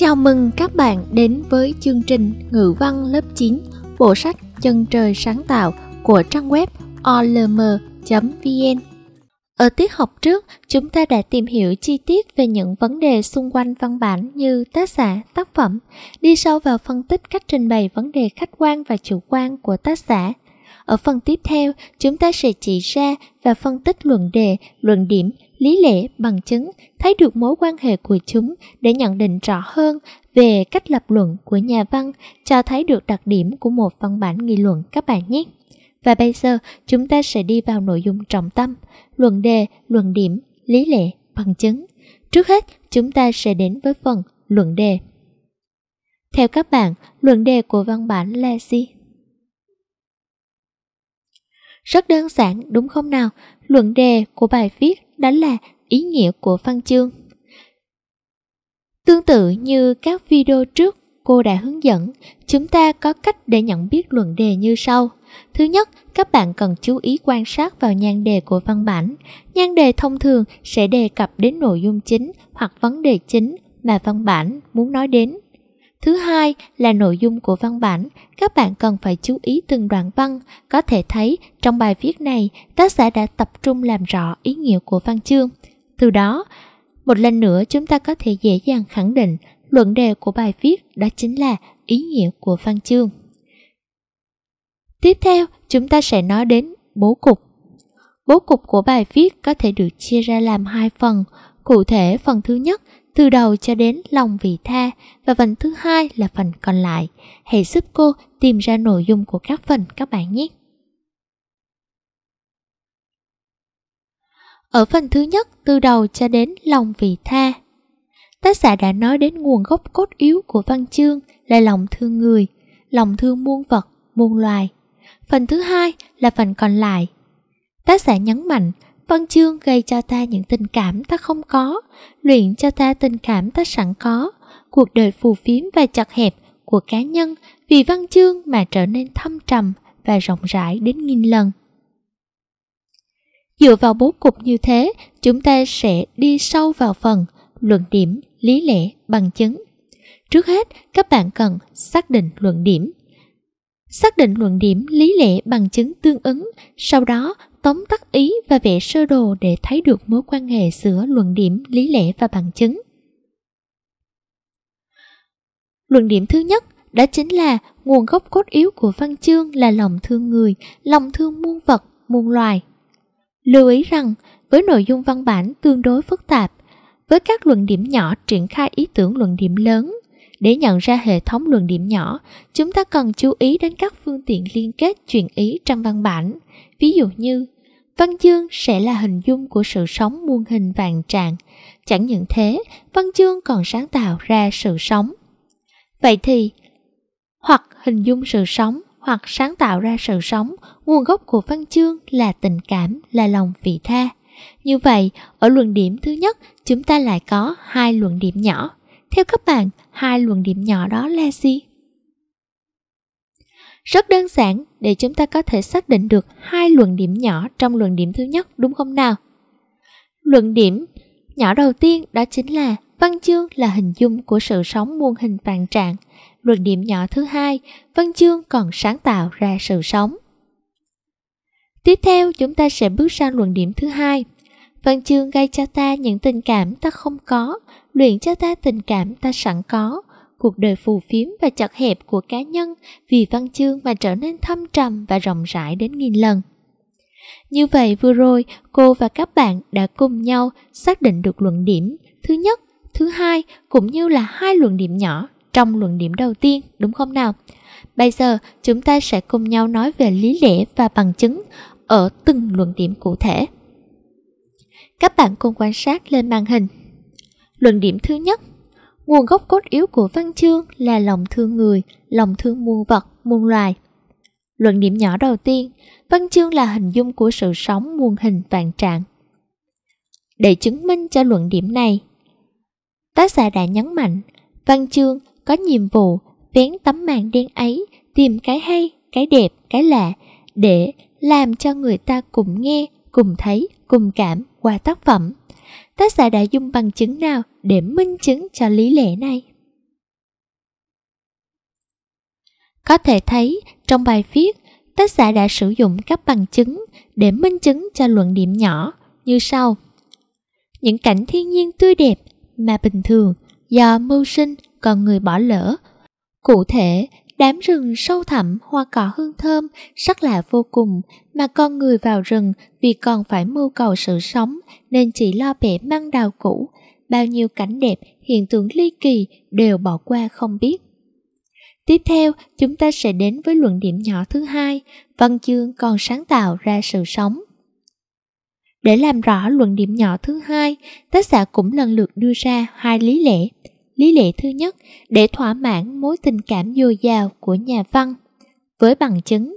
Chào mừng các bạn đến với chương trình Ngữ văn lớp 9, bộ sách Chân trời sáng tạo của trang web olm.vn. Ở tiết học trước, chúng ta đã tìm hiểu chi tiết về những vấn đề xung quanh văn bản như tác giả, tác phẩm, đi sâu vào phân tích cách trình bày vấn đề khách quan và chủ quan của tác giả, ở phần tiếp theo, chúng ta sẽ chỉ ra và phân tích luận đề, luận điểm, lý lẽ, bằng chứng, thấy được mối quan hệ của chúng để nhận định rõ hơn về cách lập luận của nhà văn, cho thấy được đặc điểm của một văn bản nghị luận các bạn nhé. Và bây giờ, chúng ta sẽ đi vào nội dung trọng tâm, luận đề, luận điểm, lý lẽ, bằng chứng. Trước hết, chúng ta sẽ đến với phần luận đề. Theo các bạn, luận đề của văn bản là gì? Rất đơn giản đúng không nào? Luận đề của bài viết đó là ý nghĩa của văn chương. Tương tự như các video trước cô đã hướng dẫn, chúng ta có cách để nhận biết luận đề như sau. Thứ nhất, các bạn cần chú ý quan sát vào nhan đề của văn bản. Nhan đề thông thường sẽ đề cập đến nội dung chính hoặc vấn đề chính mà văn bản muốn nói đến. Thứ hai là nội dung của văn bản, các bạn cần phải chú ý từng đoạn văn. Có thể thấy, trong bài viết này, tác giả đã tập trung làm rõ ý nghĩa của văn chương. Từ đó, một lần nữa chúng ta có thể dễ dàng khẳng định luận đề của bài viết đó chính là ý nghĩa của văn chương. Tiếp theo, chúng ta sẽ nói đến bố cục. Bố cục của bài viết có thể được chia ra làm hai phần. Cụ thể, phần thứ nhất từ đầu cho đến lòng vị tha và phần thứ hai là phần còn lại. Hãy giúp cô tìm ra nội dung của các phần các bạn nhé. Ở phần thứ nhất, từ đầu cho đến lòng vị tha. Tác giả đã nói đến nguồn gốc cốt yếu của văn chương là lòng thương người, lòng thương muôn vật, muôn loài. Phần thứ hai là phần còn lại. Tác giả nhấn mạnh Văn chương gây cho ta những tình cảm ta không có, luyện cho ta tình cảm ta sẵn có. Cuộc đời phù phiếm và chật hẹp của cá nhân vì văn chương mà trở nên thâm trầm và rộng rãi đến nghìn lần. Dựa vào bố cục như thế, chúng ta sẽ đi sâu vào phần luận điểm, lý lẽ, bằng chứng. Trước hết, các bạn cần xác định luận điểm. Xác định luận điểm, lý lẽ, bằng chứng tương ứng, sau đó tóm tắt ý và vẽ sơ đồ để thấy được mối quan hệ giữa luận điểm, lý lẽ và bằng chứng. Luận điểm thứ nhất đó chính là nguồn gốc cốt yếu của văn chương là lòng thương người, lòng thương muôn vật, muôn loài. Lưu ý rằng, với nội dung văn bản tương đối phức tạp, với các luận điểm nhỏ triển khai ý tưởng luận điểm lớn, để nhận ra hệ thống luận điểm nhỏ, chúng ta cần chú ý đến các phương tiện liên kết chuyển ý trong văn bản, ví dụ như Văn chương sẽ là hình dung của sự sống muôn hình vạn trạng. Chẳng những thế, văn chương còn sáng tạo ra sự sống. Vậy thì, hoặc hình dung sự sống, hoặc sáng tạo ra sự sống, nguồn gốc của văn chương là tình cảm, là lòng vị tha. Như vậy, ở luận điểm thứ nhất, chúng ta lại có hai luận điểm nhỏ. Theo các bạn, hai luận điểm nhỏ đó là gì? Rất đơn giản để chúng ta có thể xác định được hai luận điểm nhỏ trong luận điểm thứ nhất đúng không nào? Luận điểm nhỏ đầu tiên đó chính là văn chương là hình dung của sự sống muôn hình vạn trạng. Luận điểm nhỏ thứ hai, văn chương còn sáng tạo ra sự sống. Tiếp theo chúng ta sẽ bước sang luận điểm thứ hai. Văn chương gây cho ta những tình cảm ta không có, luyện cho ta tình cảm ta sẵn có, cuộc đời phù phiếm và chật hẹp của cá nhân vì văn chương mà trở nên thâm trầm và rộng rãi đến nghìn lần. Như vậy vừa rồi, cô và các bạn đã cùng nhau xác định được luận điểm thứ nhất, thứ hai cũng như là hai luận điểm nhỏ trong luận điểm đầu tiên, đúng không nào? Bây giờ, chúng ta sẽ cùng nhau nói về lý lẽ và bằng chứng ở từng luận điểm cụ thể. Các bạn cùng quan sát lên màn hình. Luận điểm thứ nhất Nguồn gốc cốt yếu của văn chương là lòng thương người, lòng thương muôn vật, muôn loài. Luận điểm nhỏ đầu tiên, văn chương là hình dung của sự sống muôn hình vạn trạng. Để chứng minh cho luận điểm này, tác giả đã nhấn mạnh, văn chương có nhiệm vụ vén tấm màn đen ấy tìm cái hay, cái đẹp, cái lạ để làm cho người ta cùng nghe, cùng thấy, cùng cảm qua tác phẩm. Tác giả đã dùng bằng chứng nào để minh chứng cho lý lẽ này. Có thể thấy, trong bài viết, tác giả đã sử dụng các bằng chứng để minh chứng cho luận điểm nhỏ như sau. Những cảnh thiên nhiên tươi đẹp mà bình thường do mưu sinh còn người bỏ lỡ. Cụ thể, đám rừng sâu thẳm hoa cỏ hương thơm sắc lạ vô cùng mà con người vào rừng vì còn phải mưu cầu sự sống nên chỉ lo bẻ măng đào cũ bao nhiêu cảnh đẹp, hiện tượng ly kỳ đều bỏ qua không biết. Tiếp theo, chúng ta sẽ đến với luận điểm nhỏ thứ hai, văn chương còn sáng tạo ra sự sống. Để làm rõ luận điểm nhỏ thứ hai, tác giả cũng lần lượt đưa ra hai lý lẽ. Lý lẽ thứ nhất, để thỏa mãn mối tình cảm dồi dào của nhà văn. Với bằng chứng,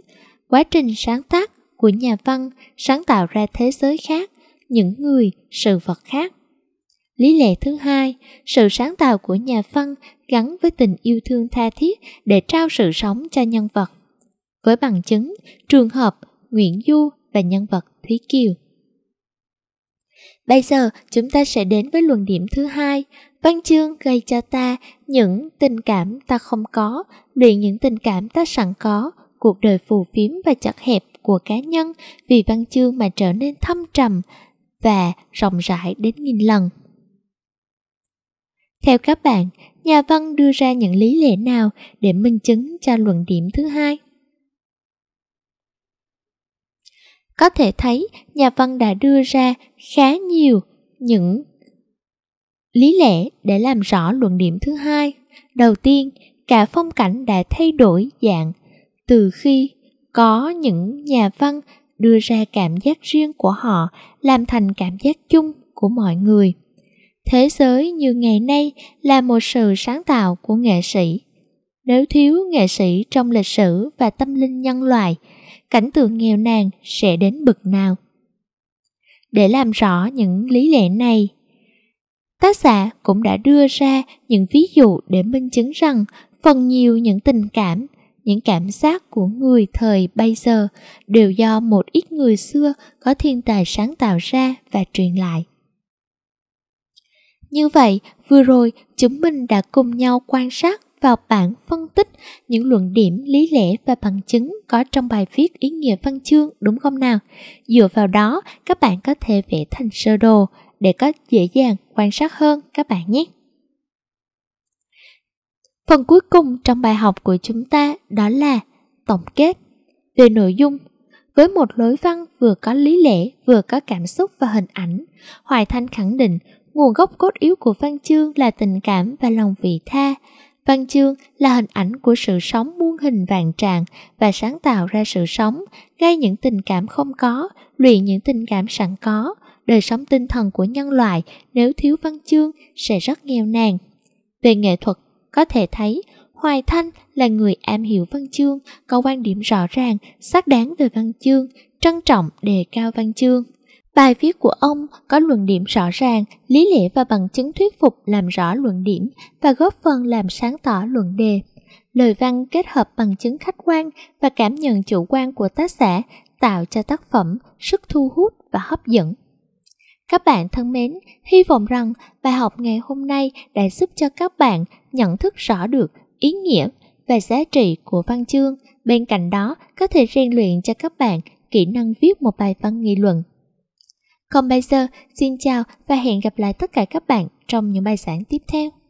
quá trình sáng tác của nhà văn sáng tạo ra thế giới khác, những người, sự vật khác. Lý lẽ thứ hai, sự sáng tạo của nhà văn gắn với tình yêu thương tha thiết để trao sự sống cho nhân vật. Với bằng chứng, trường hợp Nguyễn Du và nhân vật Thúy Kiều. Bây giờ chúng ta sẽ đến với luận điểm thứ hai, văn chương gây cho ta những tình cảm ta không có, luyện những tình cảm ta sẵn có, cuộc đời phù phiếm và chật hẹp của cá nhân vì văn chương mà trở nên thâm trầm và rộng rãi đến nghìn lần. Theo các bạn, nhà văn đưa ra những lý lẽ nào để minh chứng cho luận điểm thứ hai? Có thể thấy nhà văn đã đưa ra khá nhiều những lý lẽ để làm rõ luận điểm thứ hai. Đầu tiên, cả phong cảnh đã thay đổi dạng từ khi có những nhà văn đưa ra cảm giác riêng của họ làm thành cảm giác chung của mọi người thế giới như ngày nay là một sự sáng tạo của nghệ sĩ nếu thiếu nghệ sĩ trong lịch sử và tâm linh nhân loại cảnh tượng nghèo nàn sẽ đến bực nào để làm rõ những lý lẽ này tác giả cũng đã đưa ra những ví dụ để minh chứng rằng phần nhiều những tình cảm những cảm giác của người thời bây giờ đều do một ít người xưa có thiên tài sáng tạo ra và truyền lại như vậy, vừa rồi chúng mình đã cùng nhau quan sát vào bản phân tích những luận điểm lý lẽ và bằng chứng có trong bài viết ý nghĩa văn chương đúng không nào? Dựa vào đó, các bạn có thể vẽ thành sơ đồ để có dễ dàng quan sát hơn các bạn nhé. Phần cuối cùng trong bài học của chúng ta đó là tổng kết về nội dung. Với một lối văn vừa có lý lẽ, vừa có cảm xúc và hình ảnh, Hoài Thanh khẳng định Nguồn gốc cốt yếu của văn chương là tình cảm và lòng vị tha. Văn chương là hình ảnh của sự sống muôn hình vạn trạng và sáng tạo ra sự sống, gây những tình cảm không có, luyện những tình cảm sẵn có. Đời sống tinh thần của nhân loại nếu thiếu văn chương sẽ rất nghèo nàn. Về nghệ thuật, có thể thấy Hoài Thanh là người am hiểu văn chương, có quan điểm rõ ràng, xác đáng về văn chương, trân trọng đề cao văn chương. Bài viết của ông có luận điểm rõ ràng, lý lẽ và bằng chứng thuyết phục làm rõ luận điểm và góp phần làm sáng tỏ luận đề. Lời văn kết hợp bằng chứng khách quan và cảm nhận chủ quan của tác giả tạo cho tác phẩm sức thu hút và hấp dẫn. Các bạn thân mến, hy vọng rằng bài học ngày hôm nay đã giúp cho các bạn nhận thức rõ được ý nghĩa và giá trị của văn chương. Bên cạnh đó, có thể rèn luyện cho các bạn kỹ năng viết một bài văn nghị luận còn bây giờ, xin chào và hẹn gặp lại tất cả các bạn trong những bài giảng tiếp theo.